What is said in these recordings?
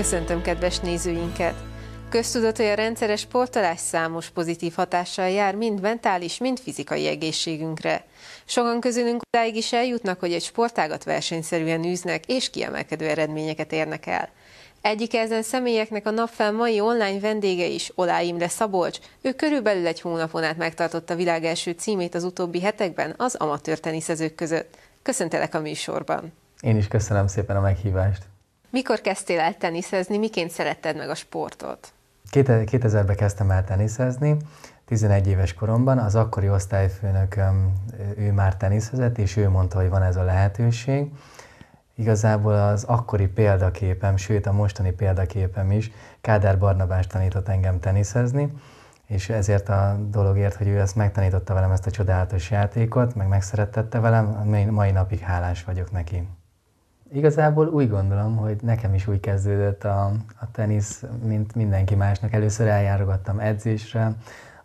Köszöntöm kedves nézőinket! Köztudat, hogy a rendszeres sportolás számos pozitív hatással jár mind mentális, mind fizikai egészségünkre. Sokan közülünk odáig is eljutnak, hogy egy sportágat versenyszerűen űznek és kiemelkedő eredményeket érnek el. Egyik ezen személyeknek a napfel mai online vendége is, Olá Imre Szabolcs. Ő körülbelül egy hónapon át megtartotta világ első címét az utóbbi hetekben az amatőr teniszezők között. Köszöntelek a műsorban! Én is köszönöm szépen a meghívást! Mikor kezdtél el teniszezni, miként szeretted meg a sportot? 2000-ben kezdtem el teniszezni, 11 éves koromban. Az akkori osztályfőnököm, ő már teniszezett, és ő mondta, hogy van ez a lehetőség. Igazából az akkori példaképem, sőt a mostani példaképem is, Kádár Barnabás tanított engem teniszezni, és ezért a dologért, hogy ő ezt megtanította velem ezt a csodálatos játékot, meg megszerettette velem, mai napig hálás vagyok neki. Igazából úgy gondolom, hogy nekem is úgy kezdődött a, a tenisz, mint mindenki másnak. Először eljárogattam edzésre,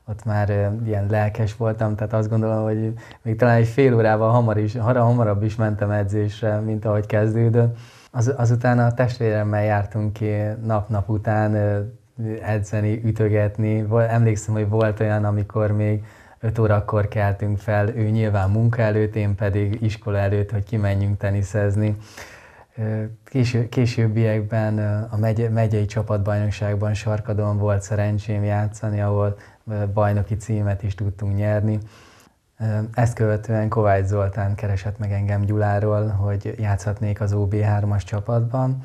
ott már ilyen lelkes voltam, tehát azt gondolom, hogy még talán egy fél órával hamar is, hamarabb is mentem edzésre, mint ahogy kezdődött. Az, azután a testvéremmel jártunk ki nap-nap után edzeni, ütögetni. Emlékszem, hogy volt olyan, amikor még 5 órakor keltünk fel, ő nyilván munka előtt, én pedig iskola előtt, hogy kimenjünk teniszezni. Késő, későbbiekben a megy, megyei csapatbajnokságban Sarkadon volt szerencsém játszani, ahol bajnoki címet is tudtunk nyerni. Ezt követően Kovács Zoltán keresett meg engem Gyuláról, hogy játszhatnék az OB3-as csapatban.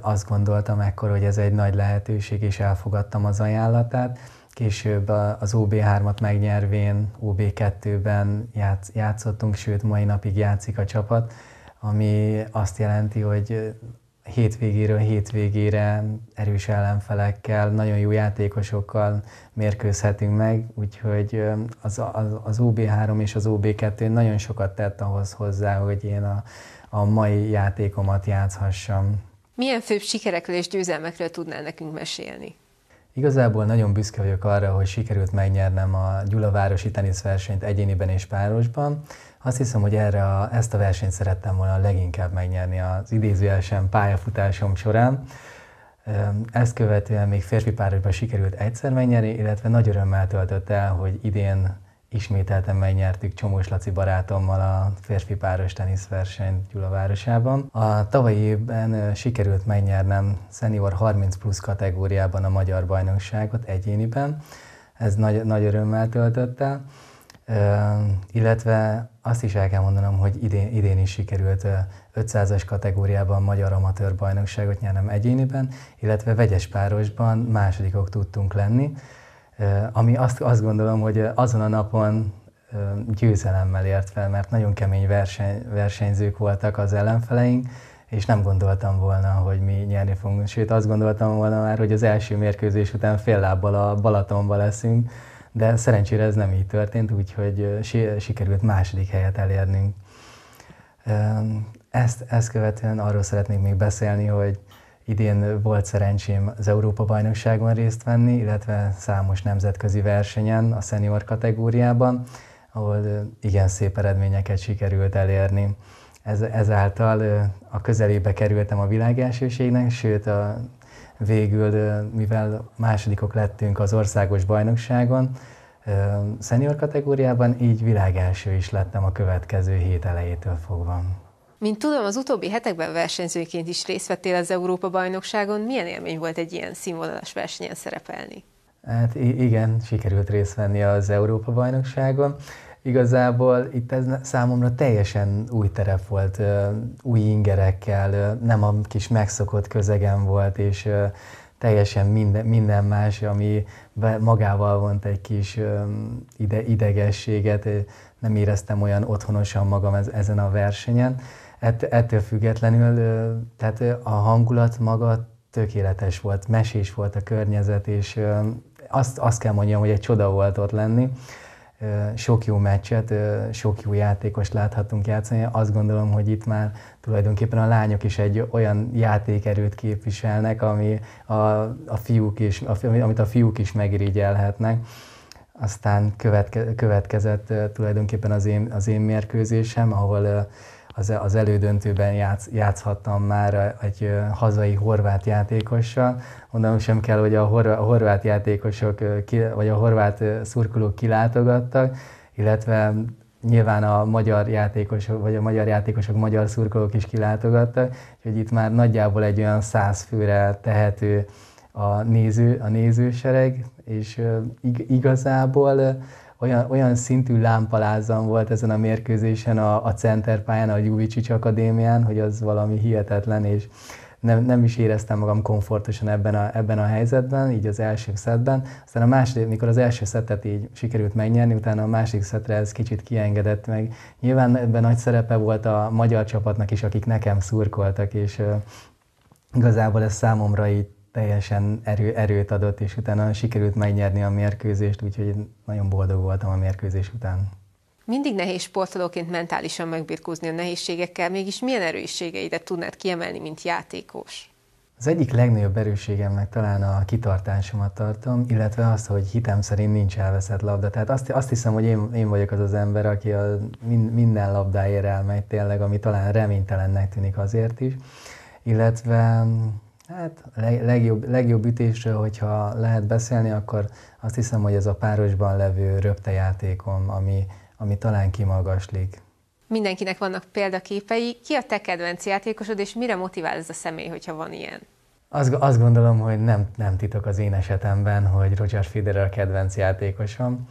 Azt gondoltam ekkor, hogy ez egy nagy lehetőség, és elfogadtam az ajánlatát. Később az OB3-at megnyervén OB2-ben játsz, játszottunk, sőt mai napig játszik a csapat ami azt jelenti, hogy hétvégéről hétvégére erős ellenfelekkel, nagyon jó játékosokkal mérkőzhetünk meg, úgyhogy az, az, az OB3 és az OB2 nagyon sokat tett ahhoz hozzá, hogy én a, a mai játékomat játszhassam. Milyen főbb sikerekről és győzelmekről tudnál nekünk mesélni? Igazából nagyon büszke vagyok arra, hogy sikerült megnyernem a Gyula városi teniszversenyt egyéniben és párosban. Azt hiszem, hogy erre a, ezt a versenyt szerettem volna leginkább megnyerni az idézőjelesen pályafutásom során. Ezt követően még férfi párosban sikerült egyszer megnyerni, illetve nagy örömmel töltött el, hogy idén ismételten megnyertük Csomós Laci barátommal a férfi páros teniszversenyt városában. A tavalyi évben sikerült megnyernem senior 30 plusz kategóriában a magyar bajnokságot egyéniben. Ez nagy, nagy örömmel töltött el. Illetve azt is el kell mondanom, hogy idén, idén is sikerült 500-as kategóriában magyar amatőr bajnokságot nyernem egyéniben, illetve vegyes párosban másodikok tudtunk lenni ami azt, azt gondolom, hogy azon a napon győzelemmel ért fel, mert nagyon kemény verseny, versenyzők voltak az ellenfeleink, és nem gondoltam volna, hogy mi nyerni fogunk. Sőt, azt gondoltam volna már, hogy az első mérkőzés után fél lábbal a Balatonba leszünk, de szerencsére ez nem így történt, úgyhogy sikerült második helyet elérnünk. Ezt, ezt követően arról szeretnék még beszélni, hogy Idén volt szerencsém az Európa-bajnokságon részt venni, illetve számos nemzetközi versenyen a senior kategóriában, ahol igen szép eredményeket sikerült elérni. Ez, ezáltal a közelébe kerültem a világelsőségnek, sőt a, végül, mivel másodikok lettünk az országos bajnokságon, szenior kategóriában, így világelső is lettem a következő hét elejétől fogva. Mint tudom, az utóbbi hetekben versenyzőként is részt vettél az Európa-bajnokságon. Milyen élmény volt egy ilyen színvonalas versenyen szerepelni? Hát igen, sikerült részt venni az Európa-bajnokságon. Igazából itt ez számomra teljesen új terep volt, új ingerekkel, nem a kis megszokott közegem volt, és teljesen minden, minden más, ami magával vont egy kis ide, idegességet, nem éreztem olyan otthonosan magam ezen a versenyen ett, ettől függetlenül tehát a hangulat maga tökéletes volt, mesés volt a környezet, és azt, azt kell mondjam, hogy egy csoda volt ott lenni. Sok jó meccset, sok jó játékost láthattunk játszani. Azt gondolom, hogy itt már tulajdonképpen a lányok is egy olyan játékerőt képviselnek, ami a, a fiúk is, amit a fiúk is megirigyelhetnek aztán követke, következett tulajdonképpen az én, az én mérkőzésem, ahol az, az elődöntőben játsz, játszhattam már egy hazai horvát játékossal. Mondom sem kell, hogy a, horvát, a horvát játékosok, vagy a horvát szurkolók kilátogattak, illetve nyilván a magyar játékosok, vagy a magyar játékosok, magyar szurkolók is kilátogattak, hogy itt már nagyjából egy olyan száz főre tehető a, néző, a nézősereg, és igazából olyan, olyan szintű lámpalázam volt ezen a mérkőzésen a, a centerpályán, a Juvicsics Akadémián, hogy az valami hihetetlen, és nem, nem is éreztem magam komfortosan ebben a, ebben a helyzetben, így az első szettben. Aztán a második, mikor az első szettet így sikerült megnyerni, utána a második szettre ez kicsit kiengedett meg. Nyilván ebben nagy szerepe volt a magyar csapatnak is, akik nekem szurkoltak, és uh, igazából ez számomra itt teljesen erő, erőt adott, és utána sikerült megnyerni a mérkőzést, úgyhogy nagyon boldog voltam a mérkőzés után. Mindig nehéz sportolóként mentálisan megbirkózni a nehézségekkel, mégis milyen erősségeidet tudnád kiemelni, mint játékos? Az egyik legnagyobb erősségemnek talán a kitartásomat tartom, illetve azt, hogy hitem szerint nincs elveszett labda. Tehát azt, azt hiszem, hogy én, én vagyok az az ember, aki a minden labdáért elmegy tényleg, ami talán reménytelennek tűnik azért is. Illetve Hát legjobb, legjobb ütésről, hogyha lehet beszélni, akkor azt hiszem, hogy ez a párosban levő játékom, ami, ami talán kimagaslik. Mindenkinek vannak példaképei. Ki a te kedvenc játékosod, és mire motivál ez a személy, hogyha van ilyen? Azt, azt gondolom, hogy nem, nem titok az én esetemben, hogy Roger Federer a kedvenc játékosom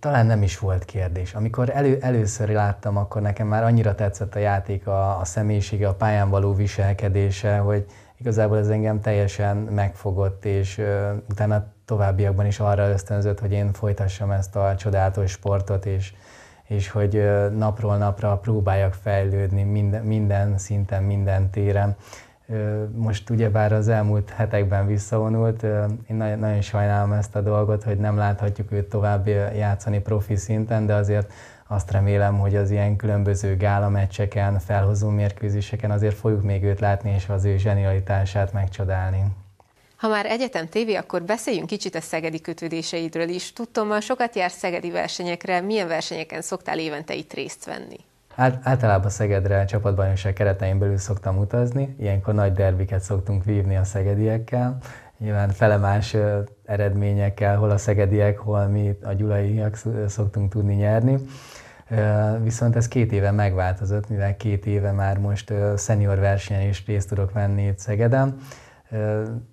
talán nem is volt kérdés. Amikor elő, először láttam, akkor nekem már annyira tetszett a játék, a, a személyisége, a pályán való viselkedése, hogy igazából ez engem teljesen megfogott, és ö, utána továbbiakban is arra ösztönzött, hogy én folytassam ezt a csodálatos sportot, és, és hogy ö, napról napra próbáljak fejlődni minden, minden szinten, minden téren most ugyebár az elmúlt hetekben visszavonult, én nagyon, nagyon sajnálom ezt a dolgot, hogy nem láthatjuk őt tovább játszani profi szinten, de azért azt remélem, hogy az ilyen különböző gála meccseken, felhozó mérkőzéseken azért fogjuk még őt látni, és az ő zsenialitását megcsodálni. Ha már egyetem tévé, akkor beszéljünk kicsit a szegedi kötődéseidről is. Tudtommal sokat jár szegedi versenyekre, milyen versenyeken szoktál évente itt részt venni? Át, általában Szegedre csapatbajnokság keretein belül szoktam utazni, ilyenkor nagy derbiket szoktunk vívni a szegediekkel, nyilván más eredményekkel, hol a szegediek, hol mi a gyulaiak szoktunk tudni nyerni. Viszont ez két éve megváltozott, mivel két éve már most szenior versenyen is részt tudok venni itt Szegeden.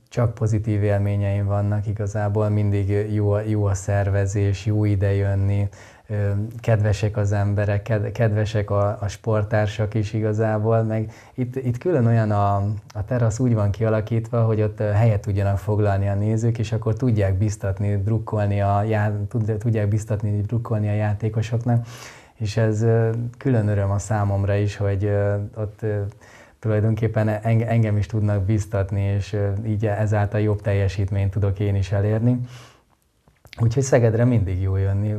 Csak pozitív élményeim vannak igazából, mindig jó, jó a szervezés, jó ide jönni, kedvesek az emberek, kedvesek a, a sporttársak is igazából, meg itt, itt külön olyan a, a terasz úgy van kialakítva, hogy ott helyet tudjanak foglalni a nézők, és akkor tudják biztatni, drukkolni a, já, tudják biztatni, drukkolni a játékosoknak, és ez külön öröm a számomra is, hogy ott tulajdonképpen engem is tudnak biztatni, és így ezáltal jobb teljesítményt tudok én is elérni. Úgyhogy Szegedre mindig jó jönni,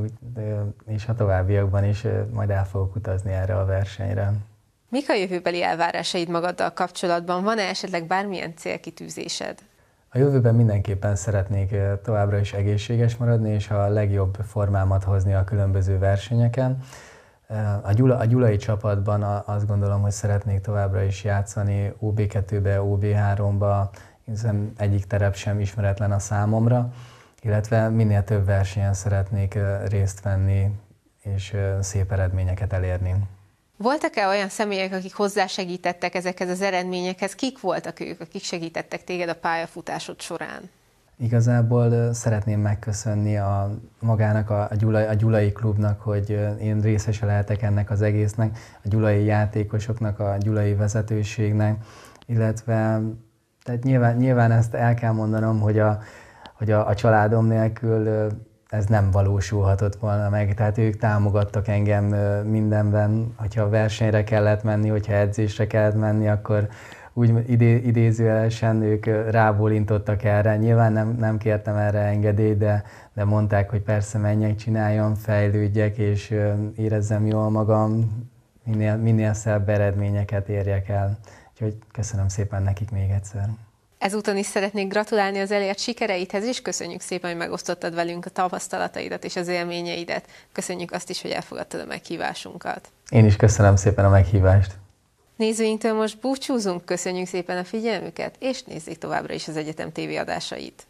és a továbbiakban is majd el fogok utazni erre a versenyre. Mik a jövőbeli elvárásaid magaddal kapcsolatban? Van-e esetleg bármilyen célkitűzésed? A jövőben mindenképpen szeretnék továbbra is egészséges maradni, és a legjobb formámat hozni a különböző versenyeken. A, Gyula, a gyulai csapatban azt gondolom, hogy szeretnék továbbra is játszani OB2-be, OB3-ba, hiszen egyik terep sem ismeretlen a számomra illetve minél több versenyen szeretnék részt venni, és szép eredményeket elérni. Voltak-e olyan személyek, akik hozzásegítettek ezekhez az eredményekhez? Kik voltak ők, akik segítettek téged a pályafutásod során? Igazából szeretném megköszönni a magának, a, Gyula, a Gyulai klubnak, hogy én részese lehetek ennek az egésznek, a gyulai játékosoknak, a gyulai vezetőségnek, illetve tehát nyilván, nyilván ezt el kell mondanom, hogy a, hogy a, a családom nélkül ez nem valósulhatott volna meg. Tehát ők támogattak engem mindenben, hogyha versenyre kellett menni, hogyha edzésre kellett menni, akkor úgy idé, idézőjelesen ők rábólintottak erre. Nyilván nem, nem kértem erre engedélyt, de, de mondták, hogy persze menjek, csináljam, fejlődjek, és érezzem jól magam, minél, minél szebb eredményeket érjek el. Úgyhogy köszönöm szépen nekik még egyszer. Ezúton is szeretnék gratulálni az elért sikereidhez, és köszönjük szépen, hogy megosztottad velünk a tapasztalataidat és az élményeidet. Köszönjük azt is, hogy elfogadtad a meghívásunkat. Én is köszönöm szépen a meghívást. Nézőinktől most búcsúzunk, köszönjük szépen a figyelmüket, és nézzék továbbra is az Egyetem TV adásait.